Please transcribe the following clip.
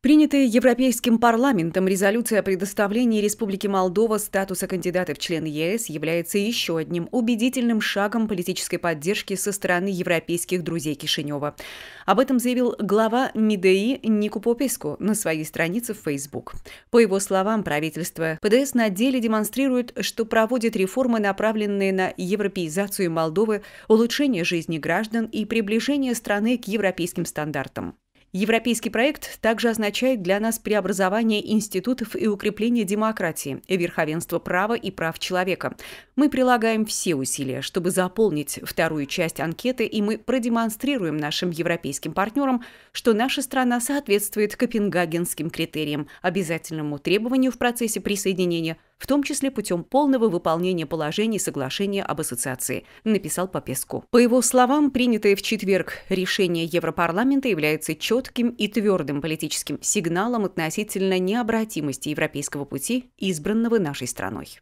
Принятая Европейским парламентом резолюция о предоставлении Республике Молдова статуса кандидата в член ЕС является еще одним убедительным шагом политической поддержки со стороны европейских друзей Кишинева. Об этом заявил глава МИДИ Нику Попеску на своей странице в Facebook. По его словам, правительство ПДС на деле демонстрирует, что проводит реформы, направленные на европеизацию Молдовы, улучшение жизни граждан и приближение страны к европейским стандартам. Европейский проект также означает для нас преобразование институтов и укрепление демократии, верховенство права и прав человека. Мы прилагаем все усилия, чтобы заполнить вторую часть анкеты, и мы продемонстрируем нашим европейским партнерам, что наша страна соответствует копенгагенским критериям, обязательному требованию в процессе присоединения – в том числе путем полного выполнения положений соглашения об ассоциации, написал по По его словам, принятое в четверг решение Европарламента является четким и твердым политическим сигналом относительно необратимости европейского пути, избранного нашей страной.